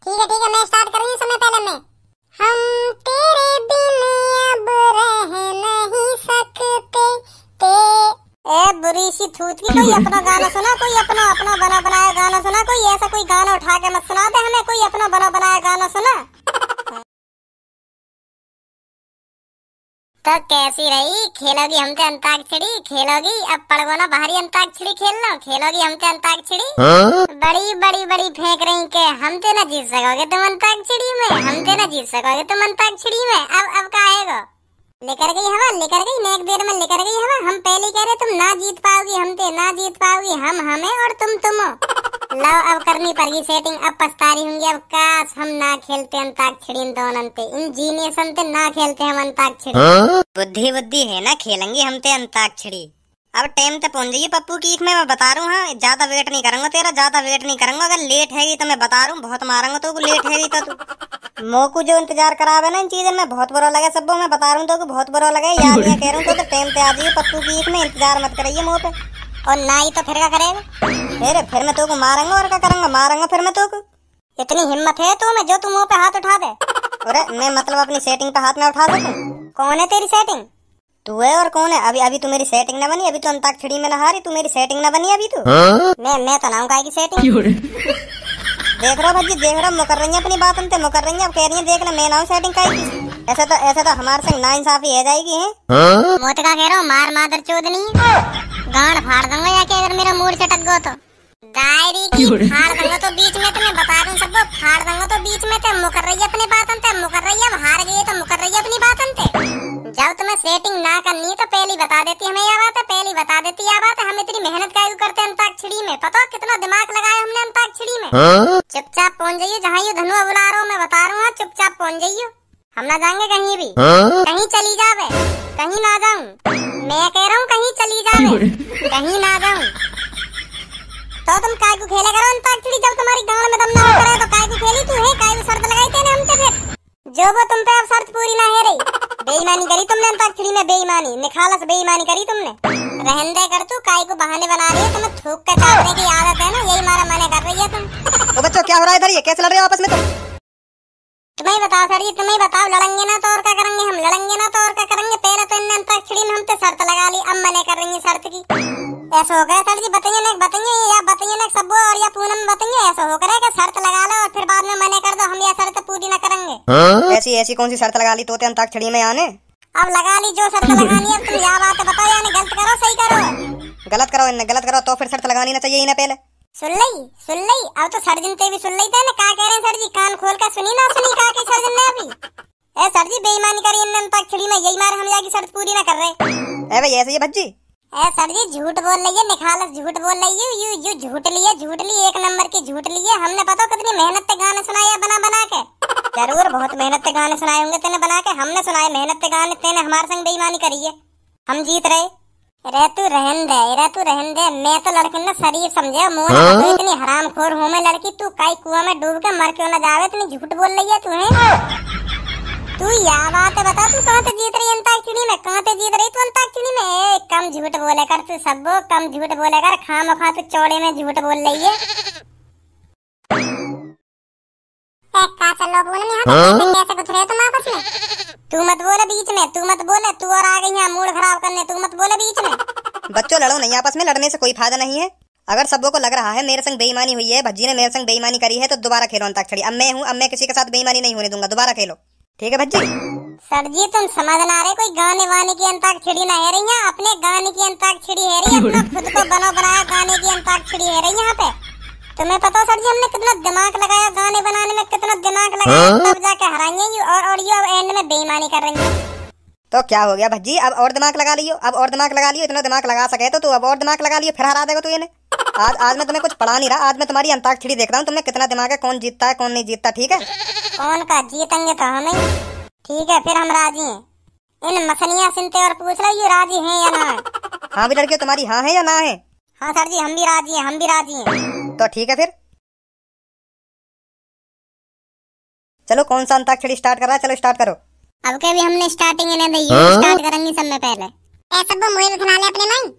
ठीक है ठीक है मैं स्टार्ट कर रही हूँ समय पहले मैं हम तेरे बिन अब रह नहीं सकते ते ए बुरी सी थूत की कोई अपना गाना सुना कोई अपना अपना बना बनाया गाना सुना कोई ऐसा कोई गाना उठा के मत सुना दे हमें कोई अपना बना बनाया गाना सुना तो कैसी रही खेलोगी हमसे तो अंताक्षरी खेलोगी अब ना बाहरी अंताक्षरी खेल लो खेलोगी हमसे तो अंताक्षरी हाँ? बड़ी बड़ी बड़ी फेंक रही के हमसे तो ना जीत सकोगे तुम अंताक्षरी में हमसे ना जीत सकोगे तुम अंताक्षरी में अब अब का आएगा लेकर गई हवा लेकर गई नेक देर में लेकर गई हवा हम पहले कह रहे तुम ना जीत पाओगी हमसे ना जीत पाओगी हम हमें और तुम तुम लव अब करनी पड़ेगी सेटिंग अब पछता रही होंगी अब काश हम ना खेलते अंताक्षरी दोनों पे इन जीनियस अंते ना खेलते हम अंताक्षरी हाँ? बुद्धि बुद्धि है ना खेलेंगे हम ते अंताक्षरी अब टाइम तो पहुंच जाइए पप्पू की मैं बता रहा हूँ हाँ, ज्यादा वेट नहीं करूंगा तेरा ज्यादा वेट नहीं करूंगा अगर लेट हैगी तो मैं बता रहा हूँ बहुत मारूंगा तो लेट हैगी तो तू मोकू जो इंतजार करावे ना इन चीजें मैं बहुत बुरा लगा सबको मैं बता रहा हूँ तो बहुत बुरा लगा याद मैं कह रहा हूँ तो टाइम पे आ जाइए पप्पू की में इंतजार मत करिए मुँह पे और ना ही तो फिर क्या करेगा अरे फिर मैं तुमको मारूंगा और क्या करूंगा मारूंगा फिर मैं तुमको इतनी हिम्मत है तू तो तुम जो तुम मुंह पे हाथ उठा दे अरे मैं मतलब अपनी सेटिंग पे हाथ ना उठा सकूं कौन है तेरी सेटिंग तू है और कौन है अभी अभी तू मेरी सेटिंग ना बनी अभी तो अंताक्षरी में ना हारी तू मेरी सेटिंग ना बनी अभी तू हाँ? मैं मैं तो ना की सेटिंग देख रहा भाजी देख रहा मुकर रही है अपनी बात हमसे मुकर रही है अब कह रही है देख ले मैं ना सेटिंग का ऐसा तो ऐसा तो हमारे संग ना इंसाफी है जाएगी है हाँ? मोटका कह रहा हूँ मार मादर चोदनी गांड फाड़ दूंगा या अगर मेरा मूड चटक गो तो डायरी की फाड़ दूंगा तो बीच में तुम्हें तो बता दूं सबको फाड़ दूंगा तो बीच में तुम मुकर रही अपने बात ते मुकर रही हम हार गए तो मुकर रही अपनी बात ते तो जब तुम्हें सेटिंग ना करनी तो पहली बता देती हमें यह बात है पहली बता देती यह बात है हम इतनी मेहनत का करते हैं अंताक्षरी में पता कितना दिमाग लगाया हमने अंताक्षरी में हाँ? चुपचाप पहुंच जाइए जहाँ यू धनुआ बुला रहा हूँ मैं बता रहा हूँ हाँ, चुपचाप पहुंच जाइयो हम ना जाएंगे कहीं भी हा? कहीं चली जावे कहीं ना जाऊं मैं कह रहा हूँ कहीं चली जावे कहीं ना जाऊं तो तुम काय को खेले करो अंताक्षरी जब तुम्हारी गांड में दम ना करे तो काय को खेली तू है काय को शर्त लगाई तेने हमसे फिर जो वो तुम पे अब शर्त पूरी ना है रही बेईमानी करी तुमने अंताक्षरी में बेईमानी निखालस बेईमानी करी तुमने रहन दे कर तू काय को बहाने बना रही है तुम्हें थूक के चाटने की आदत है ना यही मारा मना कर रही है तुम तो बच्चों क्या हो रहा है इधर ये कैसे लड़ रहे हो आपस में तुम तुम्हें तो बताओ सर जी तुम्हें बताओ लड़ेंगे ना तो और क्या करेंगे हम लड़ेंगे ना तो और क्या करेंगे पहले तो इनने अंताक्षरी में हम तो शर्त लगा ली अब मने कर रही है शर्त की ऐसा हो गया सर जी बताइए ना बताइए ये या बताइए ना सब और या पूनम बताइए ऐसा हो गया क्या शर्त लगा लो और फिर बाद में मने कर दो हम ये शर्त पूरी ना करेंगे हाँ? ऐसी ऐसी कौन सी शर्त लगा ली तोते अंताक्षरी में आने अब लगा ली जो शर्त लगानी है तुम यहाँ बात बताओ यानी गलत करो सही करो गलत करो इन्हें गलत करो तो फिर शर्त लगानी ना चाहिए इन्हें पहले सुन ली सुन ली अब तो सर जिनते तो भी सुन ली थे ना क्या कह रहे हैं सर जी कान खोल कर सुनी ना सुनी सर जी बेईमानी करी इनने पक्षड़ी में यही मार हम जाके शर्त पूरी ना कर रहे ए भाई ऐसे ही बच्ची ए सर जी झूठ बोल रही है निखालस झूठ बोल रही है यू यू झूठ लिए झूठ लिए एक नंबर की झूठ लिए हमने पता कितनी मेहनत से गाने सुनाया बना बना के जरूर बहुत मेहनत से गाने सुनाए होंगे तेने बना के हमने सुनाए मेहनत से गाने तेने हमारे संग बेईमानी करी है हम जीत रहे रे तू रहन दे रे तू रहन दे मैं तो लड़की ने शरीफ समझे मुंह हाँ? तो इतनी हराम खोर हूँ मैं लड़की तू कई कुआ में डूब के मर क्यों ना जावे इतनी झूठ बोल रही है तू है हाँ। तू या बात है बता तू कहाँ से जीत रही अंताक्षरी में कहाँ से जीत रही तू अंताक्षरी में ए, कम झूठ बोले कर तू सबो कम झूठ बोले कर खाम खा तू चौड़े में झूठ बोल रही है का चलो बोल में हाँ? कैसे गुजरे तुम आपस में तू मत बोले बीच में तू मत बोले तू और आ गई यहाँ मूड खराब करने तू मत बोले बीच में बच्चों लड़ो नहीं आपस में लड़ने से कोई फायदा नहीं है अगर सबों को लग रहा है मेरे संग बेईमानी हुई है भज्जी ने मेरे संग बेईमानी करी है तो दोबारा खेलो अंताक्षरी अब मैं हूँ अब मैं किसी के साथ बेईमानी नहीं होने दूंगा दोबारा खेलो ठीक है भज्जी सर जी तुम समझ ना रहे कोई गाने वाने की अंताक्षरी ना है रही है अपने गाने की अंताक्षरी है रही अपना खुद को बनो बनाया गाने की अंताक्षरी है रही यहाँ पे तुम्हें पता सर जी हमने कितना दिमाग लगाया गाने बनाने में कितना दिमाग लगाया हाँ? तब जाके यू और और यू अब एंड में बेईमानी कर रही है तो क्या हो गया भज्जी अब और दिमाग लगा लियो अब और दिमाग लगा लियो इतना दिमाग लगा सके तो तू अब और दिमाग लगा लियो फिर हरा देगा तू ये आज आज मैं तुम्हें कुछ पढ़ा नहीं रहा आज मैं तुम्हारी अंताक्षरी देख रहा हूँ तुम्हें कितना दिमाग है कौन जीतता है कौन नहीं जीतता ठीक है कौन का जीतेंगे तो हमें ठीक है फिर हम राजी हैं इन मसलियाँ सुनते और पूछ रहे राजी हैं या ना हाँ भी लड़के तुम्हारी हाँ है या ना है हाँ सर जी हम भी राजी हैं हम भी राजी हैं तो ठीक है फिर चलो कौन सा अंताक्षरी स्टार्ट कर रहा है चलो स्टार्ट करो अब के भी हमने स्टार्टिंग इन्हें दी स्टार्ट हाँ? करेंगे सब में पहले ए सब तो मुझे दिखा ले अपने नहीं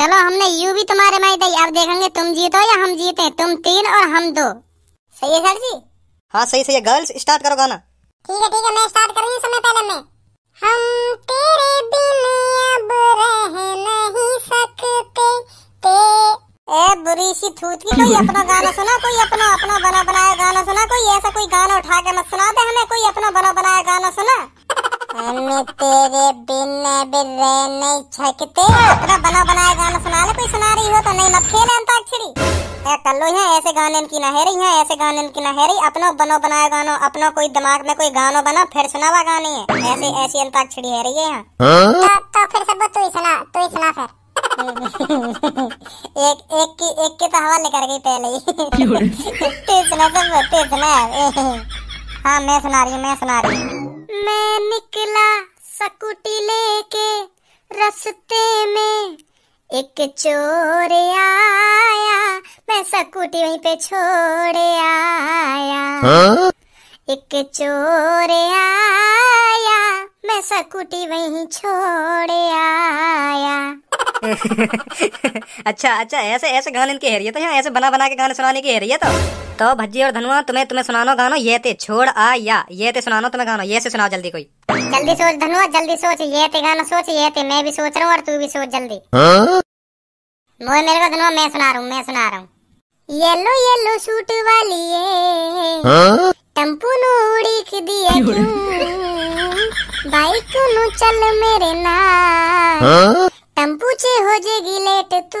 चलो हमने यू भी तुम्हारे माई दी अब देखेंगे तुम जीतो या हम जीते तुम तीन और हम दो सही है सर जी हाँ सही सही है गर्ल्स स्टार्ट करो गाना ठीक है ठीक है मैं स्टार्ट कर रही हूँ में पहले भूत के कोई अपना गाना सुना कोई अपना अपना बना बनाया गाना सुना कोई ऐसा कोई गाना उठा के मत सुना दे हमें कोई अपना बना बनाया गाना सुना हमें तेरे बिन बिन नहीं छकते अपना बना बनाया गाना सुना ले कोई सुना रही हो तो नहीं मत खेल अंताक्षरी कर लो यहाँ ऐसे गाने की ना है रही यहाँ ऐसे गाने की ना है रही अपनो बनो बनाए गानो अपनो कोई दिमाग में कोई गानो बना फिर सुनावा गाने ऐसे ऐसी अंताक्षरी है रही है यहाँ हाँ? तो, तो फिर सब तू ही सुना तू ही सुना फिर एक एक की एक के तो हवाले कर गई पहले ही तीसरा सब तीसरा हाँ मैं सुना रही हूँ मैं सुना रही हूँ मैं निकला सकुटी लेके रस्ते में एक चोर आया मैं सकुटी वहीं पे छोड़े आया एक चोर आया मैं सकुटी वहीं छोड़े आया अच्छा अच्छा ऐसे ऐसे गाने इनकी हैरियत है ऐसे बना बना के गाने सुनाने की हैरियत तो भज्जी और धनवा तुम्हें तुम्हें सुनाना गाना ये ते छोड़ आ या ये ते सुनानो तुम्हें गाना ये से सुनाओ जल्दी कोई जल्दी सोच धनवा जल्दी सोच ये ते गाना सोच ये ते मैं भी सोच रहा हूँ और तू भी सोच जल्दी हाँ? मोए मेरे को धनवा मैं सुना रहा हूँ मैं सुना रहा हूँ येलो येलो सूट वाली ये हाँ? टम्पू नु उड़ीक दिया क्यों बाइक नु चल मेरे ना हाँ? टम्पू चे हो जेगी लेट तू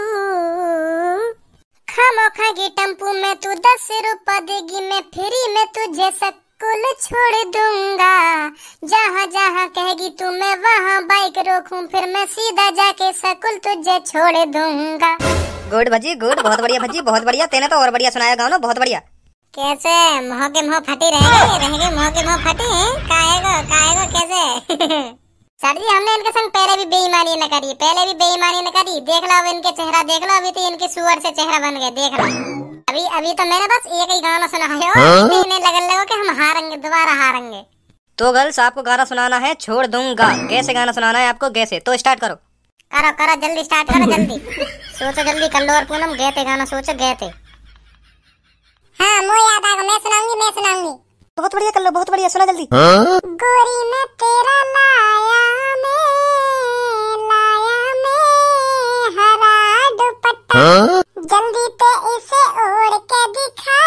खामो खागी टम्पू में तू दस रुपया देगी मैं फ्री में तुझे स्कूल छोड़ दूंगा जहाँ जहाँ कहेगी तू मैं वहाँ बाइक रोकूं फिर मैं सीधा जाके स्कूल तुझे छोड़ दूंगा गुड भजी गुड बहुत बढ़िया भजी बहुत बढ़िया तेने तो और बढ़िया सुनाया गाँव बहुत बढ़िया कैसे मोह के मोह फटी रहेंगे रहेंगे मोह के मोह फटी काहे को काहे को कैसे सर जी हमने इनके संग पहले भी बेईमानी न करी पहले भी बेईमानी न करी देख लो इनके चेहरा देख लो अभी तो इनके सुअर से चेहरा बन गए देख लो अभी अभी तो मैंने बस एक ही गाना सुनाया हाँ? इन्हें लगन लगो की हम हारेंगे दोबारा हारेंगे तो गर्ल्स आपको गाना सुनाना है छोड़ दूंगा कैसे गाना सुनाना है आपको कैसे तो स्टार्ट करो करो करो जल्दी स्टार्ट करो जल्दी सोचो जल्दी कल्लो और पूनम गए थे गाना सोचो गए थे हाँ मुझे याद आ मैं सुनाऊंगी मैं सुनाऊंगी बहुत बढ़िया कर लो बहुत बढ़िया सुना जल्दी हाँ? गोरी मैं तेरा लाया मैं लाया मैं हरा दुपट्टा हाँ? जल्दी तो इसे ओढ़ के दिखा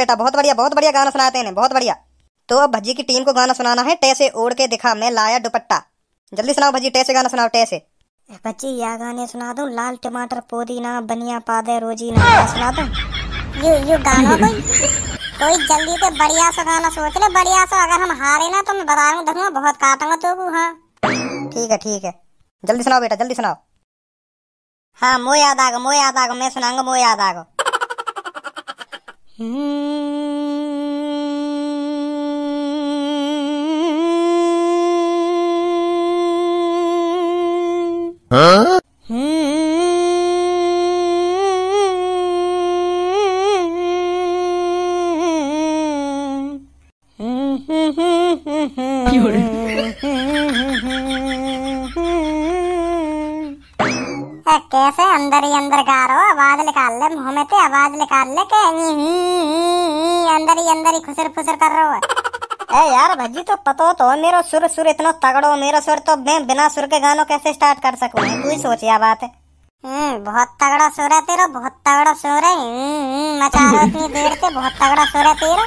बेटा बहुत बढ़िया बहुत बढ़िया गाना सुनाते हैं बहुत बढ़िया तो अब भज्जी की टीम को गाना सुनाना है टैसे ओढ़ के दिखा मैं लाया दुपट्टा जल्दी सुनाओ भज्जी टैसे गाना सुनाओ टैसे बच्ची यह गाने सुना दूं लाल टमाटर पुदीना बनिया पादे रोजी ना सुना दूं यू यू गाना कोई कोई जल्दी से बढ़िया सा गाना सोच ले बढ़िया सा अगर हम हारे ना तो मैं बता रहा हूँ बहुत काटूंगा तो हां ठीक है ठीक है जल्दी सुनाओ बेटा जल्दी सुनाओ हां मो याद आगो मो याद आगो मैं सुनाऊंगा मो याद आगो Huh? you जैसे अंदर ही अंदर गा रहो आवाज निकाल ले मुंह में ते आवाज निकाल ले के ही ही ही अंदर ही अंदर ही खुसर फुसर कर रहो ए यार भज्जी तो पतो तो मेरा सुर सुर इतना तगड़ो मेरा सुर तो मैं बिना सुर के गानों कैसे स्टार्ट कर सकूं तू ही सोच यार बात है हम्म बहुत तगड़ा सुर है तेरा बहुत तगड़ा सुर है मचा हम्म, हम्म, रहा इतनी देर से बहुत तगड़ा सुर है तेरा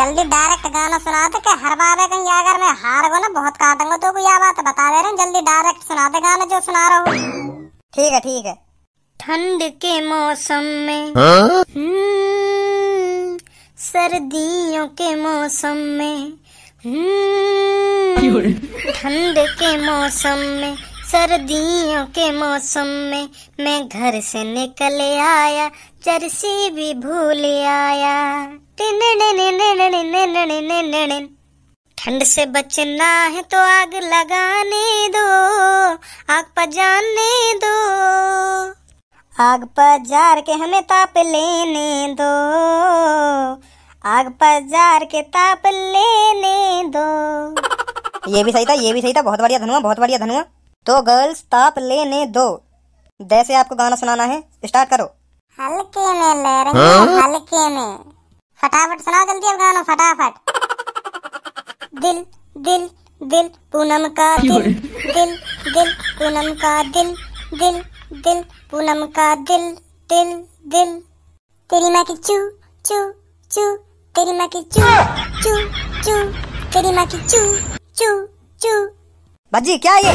जल्दी डायरेक्ट गाना सुना दे कि हर बार है कहीं अगर मैं हार गो ना बहुत काटूंगा तो कोई बात बता दे रहे जल्दी डायरेक्ट सुना दे गाना जो सुना रहा हूँ ठीक है ठीक है ठंड के मौसम में हाँ? हम्म, सर्दियों के मौसम में हम्म, ठंड के मौसम में सर्दियों के मौसम में मैं घर से निकल आया जर्सी भी भूल आया ठंड से बचना है तो आग लगाने दो आग पर जाने दो आग पर जार के हमें ताप लेने दो आग पर जार के ताप लेने दो ये भी सही था ये भी सही था बहुत बढ़िया धनुआ बहुत बढ़िया धनुआ तो गर्ल्स ताप लेने दो जैसे आपको गाना सुनाना है स्टार्ट करो हल्के में ले रही हाँ? हल्के में फटाफट सुनाओ जल्दी अब गाना फटाफट दिल दिल दिल पूनम का दिल दिल दिल पूनम का दिल दिल दिल पूनम का दिल दिल दिल तेरी माँ की चू चू चू तेरी माँ की चू चू चू तेरी माँ की चू चू चू बाजी क्या ये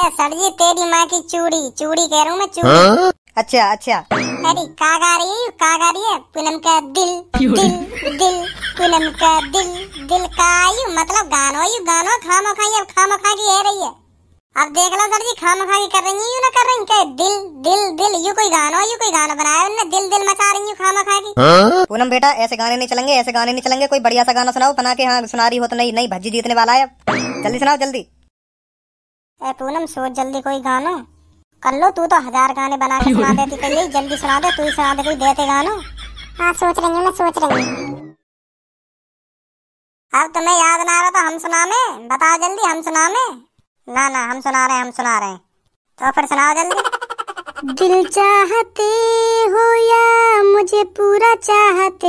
ए सर जी तेरी माँ की चूड़ी चूड़ी कह रहा हूँ मैं चूड़ी हाँ? अच्छा अच्छा अरे का गा रही है का गा रही है पूनम का दिल दिल दिल फिल्म का दिल दिल का आयु मतलब गानो यू गानो खामो खाई अब खामो खा की है रही है अब देख लो सर जी खामो खा की कर रही है यू ना कर रही क्या दिल दिल दिल यू कोई गानो यू कोई गाना बनाया उनने दिल दिल मचा रही हूँ खामो खा की हाँ? पूनम बेटा ऐसे गाने नहीं चलेंगे ऐसे गाने नहीं चलेंगे कोई बढ़िया सा गाना सुनाओ बना के हाँ सुना रही हो तो नहीं नहीं भज्जी जीतने वाला है अब जल्दी सुनाओ जल्दी पूनम सोच जल्दी कोई गाना कर लो तू तो हजार गाने बना के सुना देती कही जल्दी सुना दे तू ही सुना दे कोई देते गाना हाँ सोच रही हूँ मैं सोच रही हूँ अब तुम्हें याद ना आ रहा तो हम सुना में बताओ जल्दी हम सुना में ना ना हम सुना रहे हैं हम सुना रहे हैं तो फिर सुनाओ जल्दी दिल चाहते हो या मुझे पूरा चाहते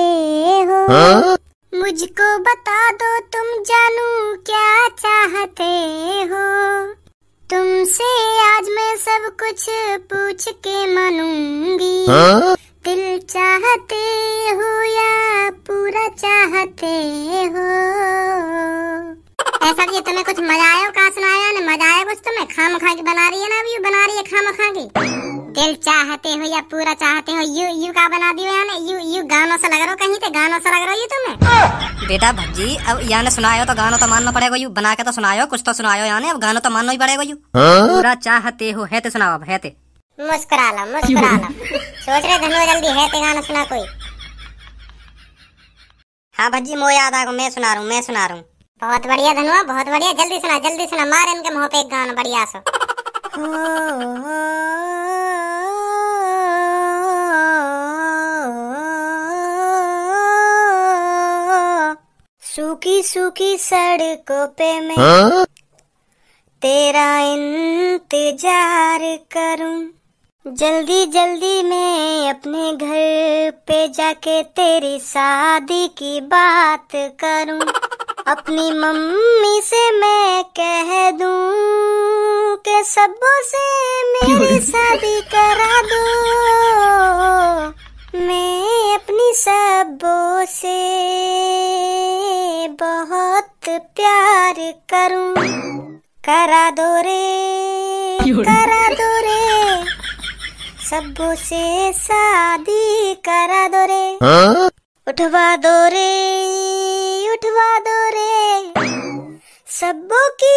हो हाँ? मुझको बता दो तुम जानू क्या चाहते हो तुमसे आज मैं सब कुछ पूछ के मानूंगी हाँ? दिल चाहते हो या पूरा चाहते हो ऐसा जी तुम्हें कुछ मजा आया कहा सुनाया ना मजा आया कुछ तुम्हें खाम खा के बना रही है ना अभी बना रही है खाम खा के दिल चाहते हो या पूरा चाहते हो यू यू का बना दियो यहाँ यू यू गानों से लग रहा हो कहीं से गानों से लग रहा हो तुम्हें बेटा भज्जी अब याने सुनायो तो गानों तो मानना पड़ेगा यू बना के तो सुनायो कुछ तो सुनायो यानी अब गानों तो मानना ही पड़ेगा यू हाँ? पूरा चाहते हो है तो सुनाओ अब है मुस्कुरा लो मुस्कुरा लो सोच रहे धनो जल्दी है ते गाना सुना कोई हाँ भज्जी मो याद आ मैं सुना रहा मैं सुना रहा बहुत बढ़िया धनुआ बहुत बढ़िया जल्दी सुना जल्दी सुना मार इनके मुंह पे एक गाना बढ़िया सो सूखी सूखी सड़कों पे मैं हाँ? तेरा इंतजार करूं जल्दी जल्दी मैं अपने घर पे जाके तेरी शादी की बात करूं अपनी मम्मी से मैं कह दूं कि सबसे मेरी शादी करा दो मैं अपनी सबों से बहुत प्यार करूं करा दो रे करा दो रे सबो से शादी करा दो रे हाँ? उठवा दो रे उठवा दो रे सबो की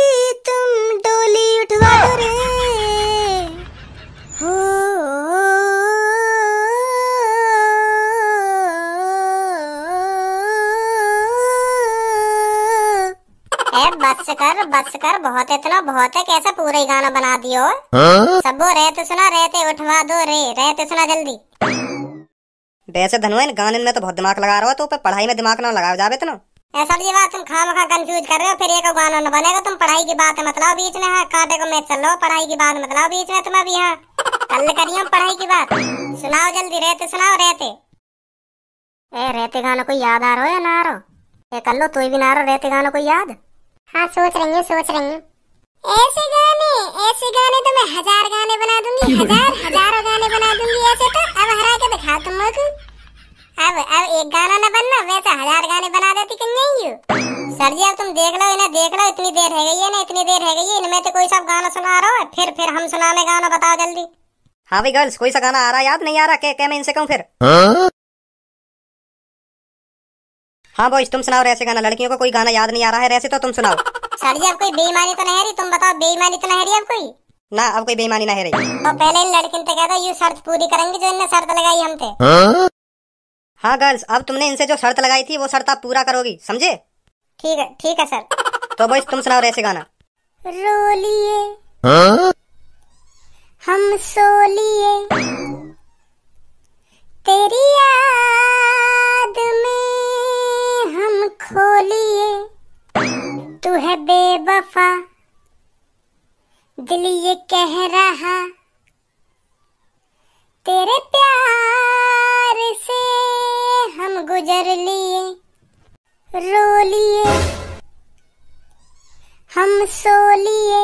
तुम डोली उठवा बस कर बस कर बहुत है इतना बहुत है कैसे पूरा ही गाना बना दियो हाँ? सबो रहते सुना रहते उठवा दो रे रहते सुना जल्दी वैसे धनुआ गाने में तो बहुत दिमाग लगा रहा हो तो पढ़ाई में दिमाग ना लगाओ जावे इतना तो ऐसा जी बात तुम खाम खा कंफ्यूज कर रहे हो फिर एक गाना ना बनेगा तुम पढ़ाई की बात मतलब बीच में हाँ कांटे को मैच चल रहा पढ़ाई की बात मतलब बीच में तुम अभी यहाँ कल करियो पढ़ाई की बात सुनाओ जल्दी रहते सुनाओ रहते ए रहते गाना कोई याद आ रहा है ना आ रहा ये कल लो तू भी ना आ रहा रहते गाना कोई याद हाँ सोच रही हूँ सोच रही हूँ ऐसे गाने ऐसे गाने तो मैं हजार गाने बना दूंगी हजार हजारों गाने बना दूंगी ऐसे तो अब हरा के दिखा तुम लोग अब अब एक गाना ना बनना वैसे तो हजार गाने बना देती कहीं नहीं सर जी अब तुम देख लो इन्हें देख लो इतनी देर रह गई है ना इतनी देर रह गई है इनमें तो कोई सब गाना सुना रहा है फिर फिर हम सुनाने गाना बताओ जल्दी हाँ भाई गर्ल्स कोई सा गाना आ रहा याद नहीं आ रहा क्या मैं इनसे कहूँ फिर हाँ? हाँ बॉयज तुम सुनाओ रैसे गाना लड़कियों को कोई गाना याद नहीं आ रहा है रैसे तो तुम सुनाओ सर जी अब कोई बेईमानी तो नहीं है रही तुम बताओ बेईमानी तो नहीं है अब कोई ना अब कोई बेईमानी नहीं है तो पहले इन लड़कियों से तो कहता यू शर्त पूरी करेंगे जो इनने शर्त लगाई हम पे हाँ गर्ल्स हाँ, अब तुमने इनसे जो शर्त लगाई थी वो शर्त आप पूरा करोगी समझे ठीक है ठीक है सर तो बॉयज तुम सुनाओ रैसे गाना रोलिए हाँ? हम सोलिए तेरी आ तू है बेवफा दिल ये कह रहा तेरे प्यार से हम गुजर लिए रो लिए हम सो लिए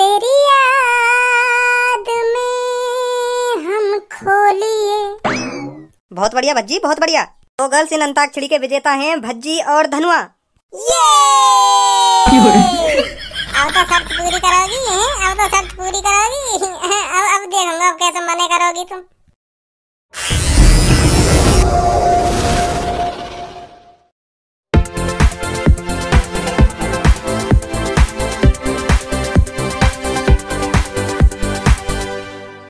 तेरी याद में हम खो लिए बहुत बढ़िया भज्जी बहुत बढ़िया दो तो गर्ल्स इन अंताक्षरी के विजेता हैं भज्जी और धनुआ अब तो शर्त पूरी करोगी अब तो शर्त पूरी करोगी अब अब देखूंगा अब कैसे मने करोगी तुम